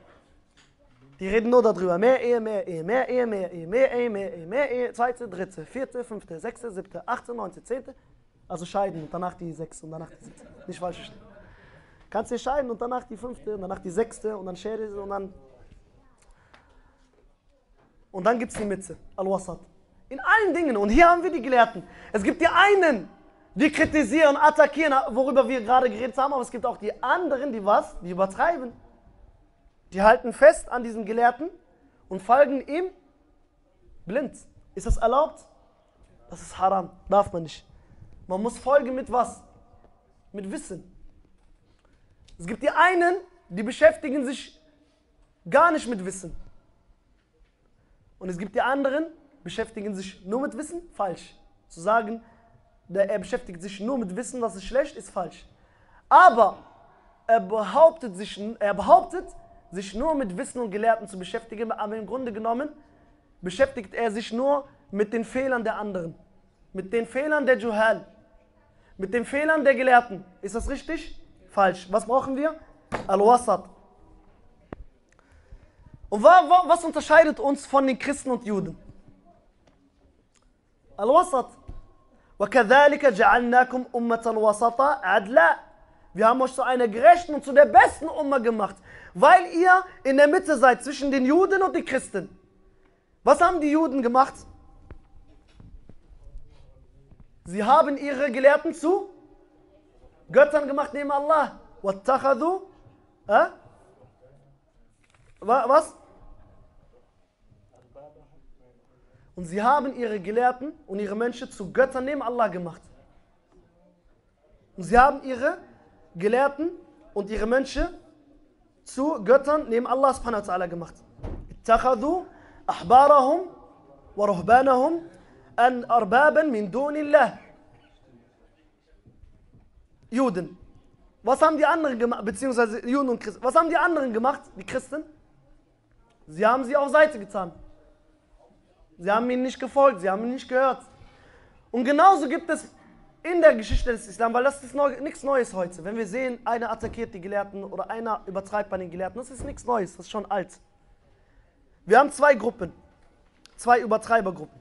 Die reden nur darüber. Mehr Ehe, mehr Ehe, mehr Ehe, mehr Ehe, mehr Ehe, mehr Ehe, mehr Ehe, zweite, dritte, vierte, fünfte, sechste, siebte, achte, neunte, zehnte. Also scheiden und danach die sechs und danach die siebte. Nicht falsch verstehen. Kannst dir scheiden und danach die fünfte und danach die sechste und dann Schere und dann. Und dann gibt es die Mütze, Al-Wasat. In allen Dingen. Und hier haben wir die Gelehrten. Es gibt die einen, die kritisieren, attackieren, worüber wir gerade geredet haben, aber es gibt auch die anderen, die was? Die übertreiben. Die halten fest an diesem Gelehrten und folgen ihm blind. Ist das erlaubt? Das ist haram, darf man nicht. Man muss folgen mit was? Mit Wissen. Es gibt die einen, die beschäftigen sich gar nicht mit Wissen. Und es gibt die anderen, beschäftigen sich nur mit Wissen, falsch. Zu sagen, der, er beschäftigt sich nur mit Wissen, was ist schlecht, ist falsch. Aber er behauptet, sich, er behauptet, sich nur mit Wissen und Gelehrten zu beschäftigen, aber im Grunde genommen beschäftigt er sich nur mit den Fehlern der anderen. Mit den Fehlern der Juhal mit den Fehlern der Gelehrten. Ist das richtig? Falsch. Was brauchen wir? Al-Wasat. Und was unterscheidet uns von den Christen und Juden? Al-Wasat. وَكَذَلِكَ جَعَلْنَاكُمْ أُمَّةً وَسَطًا عَدْلًا Wir haben euch zu einer gerechten und zu der besten Umma gemacht, weil ihr in der Mitte seid zwischen den Juden und den Christen. Was haben die Juden gemacht? Sie haben ihre Gelehrten zu Göttern gemacht neben Allah. Äh? Was? Und sie haben ihre Gelehrten und ihre Menschen zu Göttern neben Allah gemacht. Und sie haben ihre Gelehrten und ihre Menschen zu Göttern neben Allah subhanahu wa ta'ala gemacht. Ittachadu ahbarahum wa ruhbanahum أن أربابا من دون الله Juden. Was haben die anderen gemacht, beziehungsweise Juden und Christen, was haben die anderen gemacht, die Christen? Sie haben sie auf Seite getan. Sie haben ihnen nicht gefolgt, sie haben ihn nicht gehört. Und genauso gibt es in der Geschichte des Islam, weil das ist neu, nichts Neues heute. Wenn wir sehen, einer attackiert die Gelehrten oder einer übertreibt bei den Gelehrten, das ist nichts Neues, das ist schon alt. Wir haben zwei Gruppen, zwei Übertreibergruppen.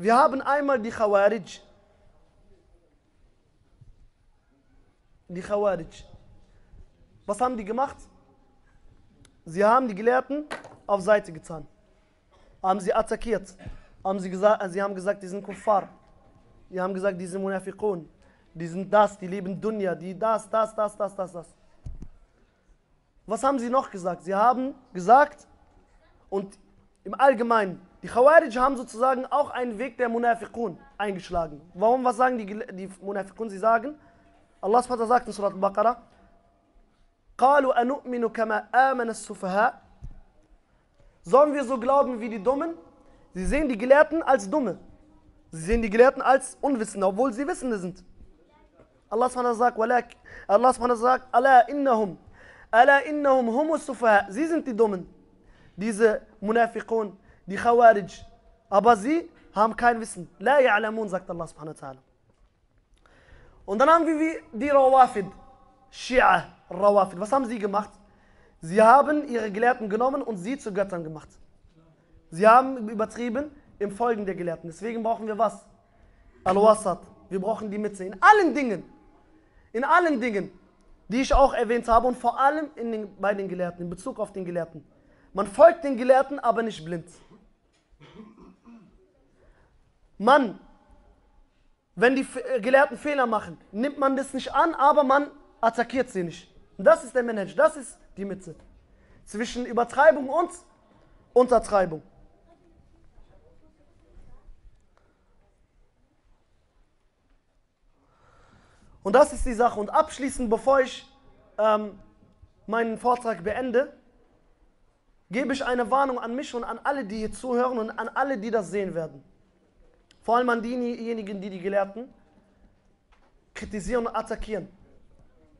Wir haben einmal die Khawarij. Die Khawarij. Was haben die gemacht? Sie haben die Gelehrten auf Seite getan. Haben sie attackiert. Haben sie, gesagt, sie haben gesagt, die sind Kuffar. Die haben gesagt, die sind Munafiqun. Die sind das, die leben Dunya, die das, das, das, das, das, das. Was haben sie noch gesagt? Sie haben gesagt, und im Allgemeinen, die Khawarij haben sozusagen auch einen Weg der Munafiqun eingeschlagen. Warum? Was sagen die, die Munafiqun? Sie sagen, Allah SWT sagt in Surat Al-Baqarah, قالوا أنؤمن كما آمن السفهاء Sollen wir so glauben wie die Dummen? Sie sehen die Gelehrten als Dumme. Sie sehen die Gelehrten als Unwissende, obwohl sie Wissende sind. Allah SWT sagt, Walak. Allah SWT sagt, Ala innahum. Ala innahum humus sufaha. Sie sind die Dummen. Diese Munafiqun, die Khawarij. Aber sie haben kein Wissen. La ya'lamun, sagt Allah subhanahu wa ta'ala. Und dann haben wir die Rawafid, Shia, Rawafid. Was haben sie gemacht? Sie haben ihre Gelehrten genommen und sie zu Göttern gemacht. Sie haben übertrieben im Folgen der Gelehrten. Deswegen brauchen wir was? Al-Wasat. Wir brauchen die Mitte. In allen Dingen. In allen Dingen, die ich auch erwähnt habe und vor allem den, bei den Gelehrten, in Bezug auf den Gelehrten. Man folgt den Gelehrten, aber nicht blind. Man, wenn die äh, Gelehrten Fehler machen, nimmt man das nicht an, aber man attackiert sie nicht. Und das ist der Manager, das ist die Mitte. Zwischen Übertreibung und Untertreibung. Und das ist die Sache. Und abschließend, bevor ich ähm, meinen Vortrag beende, gebe ich eine Warnung an mich und an alle, die hier zuhören und an alle, die das sehen werden. Vor allem an diejenigen, die die Gelehrten kritisieren und attackieren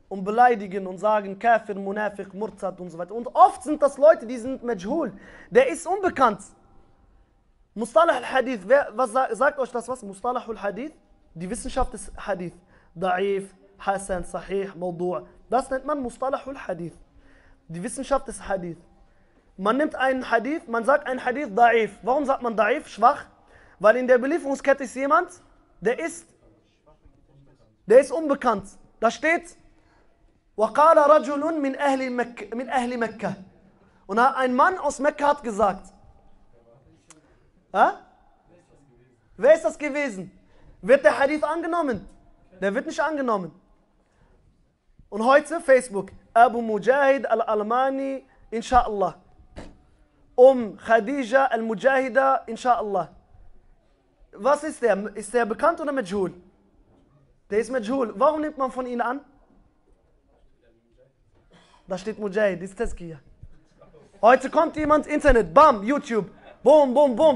und beleidigen und sagen Kafir, Munafiq, Murzat und so weiter. Und oft sind das Leute, die sind Majhul. Der ist unbekannt. Mustalah al-Hadith, was sagt euch das was? Mustalah al-Hadith, die Wissenschaft des Hadith. Da'if, Hassan, Sahih, Mawdu'. Das nennt man Mustalah al-Hadith. Die Wissenschaft des Hadith. Man nimmt einen Hadith, man sagt einen Hadith da'if. Warum sagt man da'if? Schwach. Weil in der Belieferungskette ist jemand, der ist, der ist unbekannt. Da steht, وَقَالَ رَجُلٌ مِنْ أَهْلِ, مك Und ein Mann aus Mekka hat gesagt, ha? wer ist das gewesen? Wird der Hadith angenommen? Der wird nicht angenommen. Und heute Facebook, Abu Mujahid al-Almani, inshallah. ام خديجه المجاهده ان شاء الله Was ist der? Ist der bekannt oder Majhul? Der ist Majhul. Warum nimmt man von ihnen an? Da steht Mujahid, ist das hier. Heute kommt jemand Internet, bam, YouTube. Boom, boom, boom.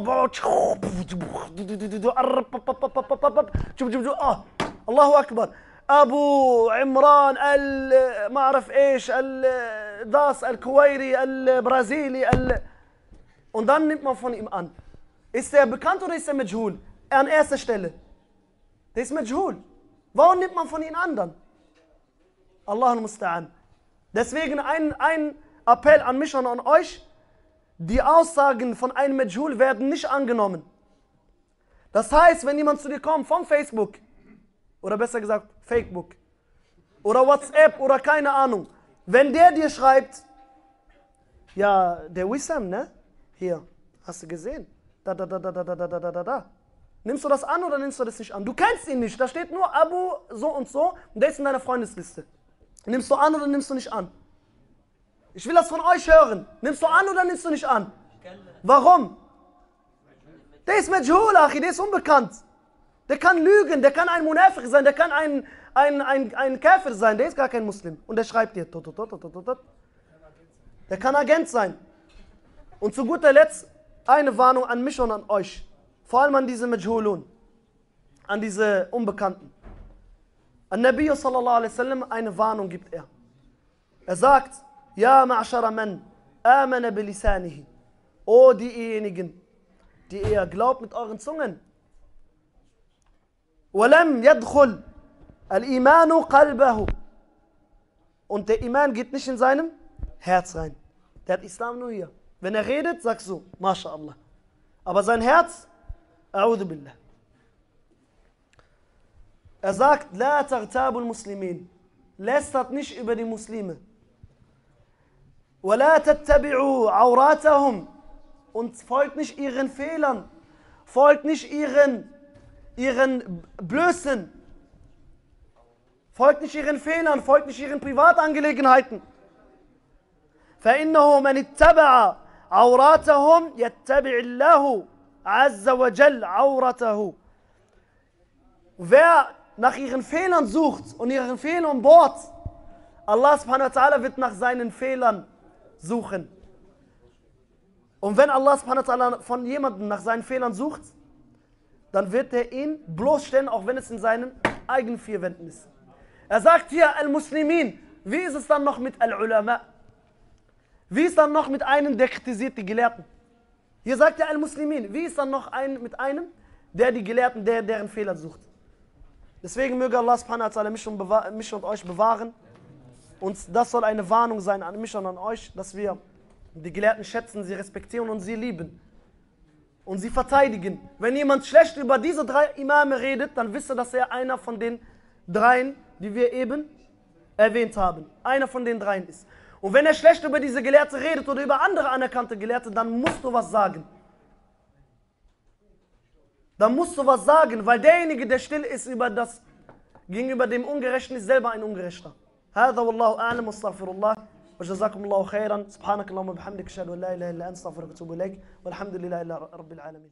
Oh, الله اكبر ابو عمران ما اعرف ايش الداس الكويري البرازيلي Und dann nimmt man von ihm an. Ist er bekannt oder ist er Majhul? An erster Stelle. Der ist Majhul. Warum nimmt man von ihm an dann? Allah musta'an. Deswegen ein, ein Appell an mich und an euch. Die Aussagen von einem Majhul werden nicht angenommen. Das heißt, wenn jemand zu dir kommt von Facebook, oder besser gesagt Facebook, oder WhatsApp, oder keine Ahnung, wenn der dir schreibt, ja, der Wissam, ne? Hier, hast du gesehen? Da, da, da, da, da, da, da, da, da, da. Nimmst du das an oder nimmst du das nicht an? Du kennst ihn nicht. Da steht nur Abu so und so und der ist in deiner Freundesliste. Nimmst du an oder nimmst du nicht an? Ich will das von euch hören. Nimmst du an oder nimmst du nicht an? Warum? Der ist Majhul, Achi, der ist unbekannt. Der kann lügen, der kann ein Munafiq sein, der kann ein, ein, ein, ein Käfer sein, der ist gar kein Muslim. Und der schreibt dir. der kann Agent sein. Und zu guter Letzt eine Warnung an mich und an euch. Vor allem an diese Majhulun, an diese Unbekannten. An Nabi sallallahu alaihi wasallam eine Warnung gibt er. Er sagt, Ja ma'ashara man, amana bilisanihi. O diejenigen, die ihr glaubt mit euren Zungen. ولم يدخل الإيمان قلبه und der Iman geht nicht in seinem Herz rein. Der hat Islam nur hier. Wenn er redet, sagst du, MashaAllah. Aber sein Herz, A'udhu Billah. Er sagt, La tartabul muslimin. Lästert nicht über die Muslime. ولا تتبعوا عوراتهم und folgt nicht ihren Fehlern, folgt nicht ihren, ihren Blößen, folgt nicht ihren Fehlern, folgt nicht ihren Privatangelegenheiten. فإنه من اتبع عوراتهم يتبع الله عز وجل عورته. Wer nach ihren Fehlern sucht und ihren Fehlern bohrt, Allah subhanahu wa ta'ala wird nach seinen Fehlern suchen. Und wenn Allah subhanahu wa ta'ala von jemandem nach seinen Fehlern sucht, dann wird er ihn bloßstellen, auch wenn es in seinen eigenen vier Wänden ist. Er sagt hier Al-Muslimin. Wie ist es dann noch mit Al-Ulama? Wie ist dann noch mit einem, der kritisiert die Gelehrten? Hier sagt er Al-Muslimin. Wie ist dann noch ein, mit einem, der die Gelehrten, der deren Fehler sucht? Deswegen möge Allah subhanahu wa ta'ala mich, mich und euch bewahren. Und das soll eine Warnung sein an mich und an euch, dass wir die Gelehrten schätzen, sie respektieren und sie lieben. Und sie verteidigen. Wenn jemand schlecht über diese drei Imame redet, dann wisse, dass er einer von den dreien, die wir eben erwähnt haben. Einer von den dreien ist. Und wenn er schlecht über diese Gelehrte redet oder über andere anerkannte Gelehrte, dann musst du was sagen. Dann musst du was sagen, weil derjenige, der still ist über das, gegenüber dem Ungerechten, ist selber ein Ungerechter. هذا والله أعلم واستغفر الله وجزاكم الله خيرا سبحانك اللهم وبحمدك أشهد أن لا إله إلا أنت أستغفرك وأتوب إليك والحمد لله رب العالمين